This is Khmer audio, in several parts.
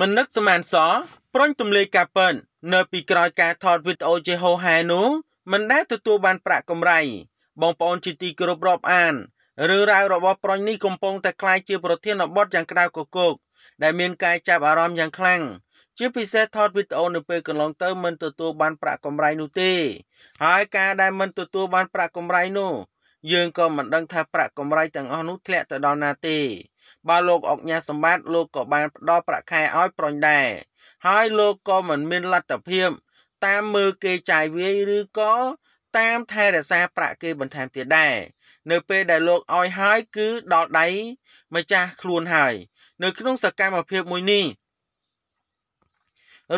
មិននឹកស្មានសប្រុញទម្លាយការប៉ិន នៅ ពីក្រោយការថតវីដេអូជាហោហែនោះមិនដែលទទួលបាន ប្រាក់កម្រៃបងប្អូនជាទីគោរពរាប់អានរឿងរ៉ាវរបស់ប្រុញនេះកំពុងតែក្លាយជាប្រធានបទយ៉ាងក្តៅគគកដែលមានការចាប់អារម្មណ៍យ៉ាងខ្លាំងជាពិសេសថតវីដេអូនៅពេលកន្លងទៅមិនទទួលបានប្រាក់កម្រៃនោះទេ ហើយការដែលមិនទទួលបានប្រាក់កម្រៃនោះ យើងក៏មិនដឹងថាប្រាក់កម្រៃទាំងអស់នោះធ្លាក់ទៅដល់ណាទេបើលោកអង្គញាសម្បត្តិលោកក៏បានផ្ដល់ប្រាក់ខែឲ្យប្រញដែរហើយលោកក៏មិនមានលទ្ធភាព តាមមើលគេចាយវាយឬក៏តាមថែរក្សាប្រាក់គេបន្ថែមទៀតដែរនៅពេលដែលលោកឲ្យហើយគឺដល់ដៃម្ចាស់ខ្លួនហើយនៅក្នុងសកម្មភាពមួយនេះ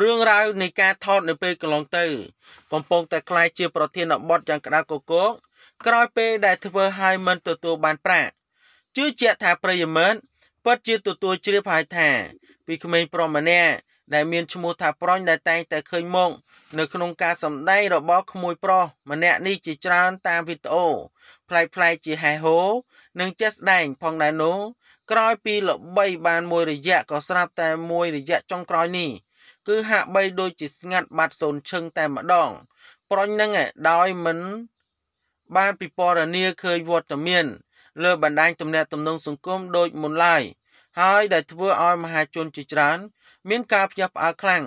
រឿងរ៉ាវនៃការថតនៅពេលកន្លងទៅកំពុងតែคล้ายជាប្រធានបទយ៉ាងក្តៅគគុកក្រោយពេលដែលធ្វើឲ្យមិនទទួលបានប្រាក់ជឿជាក់ថាប្រិយមិត្តពិតជាទទួលជ្រាបហើយថា ពីក្មេងប្រុសម្នាក់ដែលមានឈ្មោះថាប្រុញដែលតែងតែឃើញមកនៅក្នុងការសម្ដែងរបស់ក្មួយប្រុសម្នាក់នេះជាច្រើនតាមវីដេអូផ្លែផ្លែជាហេហូនិងចេះស្ដែងផងដែរនោះក្រោយពីល្បីបានមួយរយៈក៏ស្រាប់តែមួយរយៈចុងក្រោយនេះគឺហាក់បីដូចជាស្ងាត់បាត់សូន្យឈឹងតែម្ដង ប្រុញនឹងដោយមិន បានពិពណ៌នាឃើញវត្តមានលើបណ្ដាញទំនាក់ទំនងសង្គមដូចមុនឡើយហើយដែលធ្វើឲ្យមហាជនជាច្រើន មានការផ្ទះផ្អើលខ្លាំង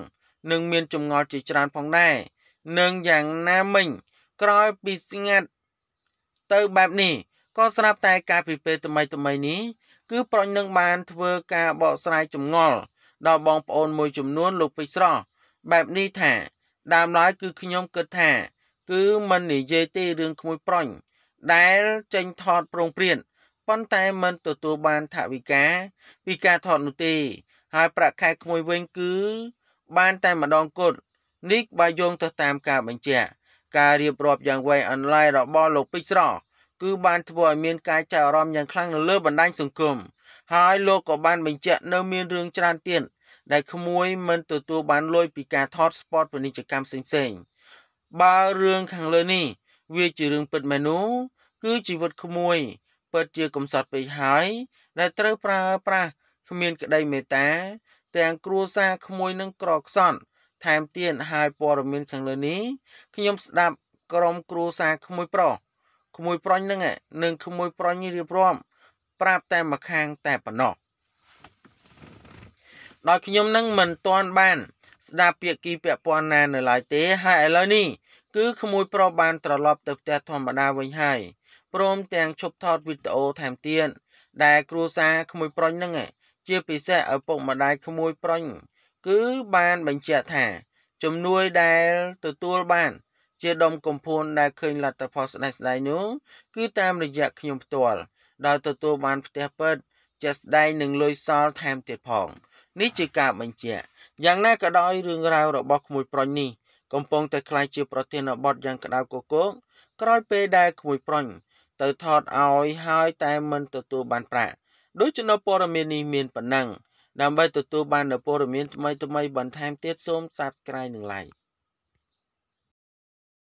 និងមានចម្ងល់ជាច្រើនផងដែរនិងយ៉ាងណាមិញក្រោយពីស្ងាត់ទៅបែបនេះក៏ស្រាប់តែការពិពេលថ្មីថ្មីនេះគឺប្រុសនឹងបានធ្វើការបកស្រាយចម្ងល់ដល់បងប្អូនមួយចំនួនលោកពេជ្រស្រស់បែបនេះថាដើមឡើយគឺខ្ញុំគិតថាគឺមិននិយាយទេរឿងក្មួយប្រញ់ដែលចេញថតប្រងព្រានប៉ុន្តែមិនទទួលបានថវិកាពីការថតនោះទេហើយប្រាក់ខែក្មួយវិញគឺ បានតែម្ដងគត់នេះបើយោងទៅតាមការបញ្ជាក់ការរៀបរាប់យ៉ាងវែងអនឡាញរបស់លោកពេជ្រស្រស់គឺបានធ្វើឲ្យមានការចាប់អារម្មណ៍យ៉ាងខ្លាំងនៅលើបណ្ដាញសង្គមហើយលោកក៏បានបញ្ជាក់នៅមានរឿងច្រើនទៀតដែលក្មួយមិនទទួលបានលុយពីការថត spot ពាណិជ្ជកម្មផ្សេងៗបើរឿងខាងលើនេះវាជារឿងពិតមែននោះគឺជីវិតក្មួយពិតជាកំសត់ពេកហើយ ដែលត្រូវប្រើប្រាស់គ្មានក្តីមេត្តាទាំងគ្រួសារក្មួយនឹងក្រខ្សត់ថែមទៀតហើយព័ត៌មានខាងលើនេះខ្ញុំស្ដាប់ក្រុម គ្រួសារក្មួយប្រុសក្មួយប្រុសនឹងនឹងក្មួយប្រុសនេះរៀបរាប់ប្រាប់តែម្ខាងតែប៉ុណ្ណោះដោយខ្ញុំនឹងមិនទាន់បាន ស្ដាប់ពាក្យគីពាក់ព័ន្ធណា នៅឡើយទេហើយឥឡូវនេះគឺក្មួយប្រុសបានត្រឡប់ទៅផ្ទះធម្មតាវិញហើយព្រមទាំងឈប់ថតវីដេអូថែមទៀតដែលគ្រួសារក្មួយប្រុសនឹងជាពិសេសឪពុកម្ដាយក្មួយប្រុសគឺបានបញ្ជាក់ថាជំនួយដែលទទួលបាន ជាដុំកំភួនដែលឃើញលទ្ធផលស្ដែងស្ដែងនោះគឺតាមរយៈខ្ញុំផ្ទាល់ដោយទទួលបានផ្ទះពិតជាស្ដែងនឹងលុយសល់ថែមទៀតផងនេះជាការបញ្ជាក់យ៉ាងណាក៏ដោយរឿងរ៉ាវរបស់ក្មួយប្រុសនេះកំពុងតែក្លាយជាប្រធានបទយ៉ាងក្តៅគគកក្រោយពេលដែលក្មួយប្រញ ទៅថតឲ្យហើយតែមិនទទួលបានប្រាក់ដូចជានៅព័ត៌មាននេះមានប៉ុណ្ណឹងដើម្បីទទួលបាននូវព័ត៌មានថ្មីៗបន្ថែមទៀតសូម Subscribe និង Like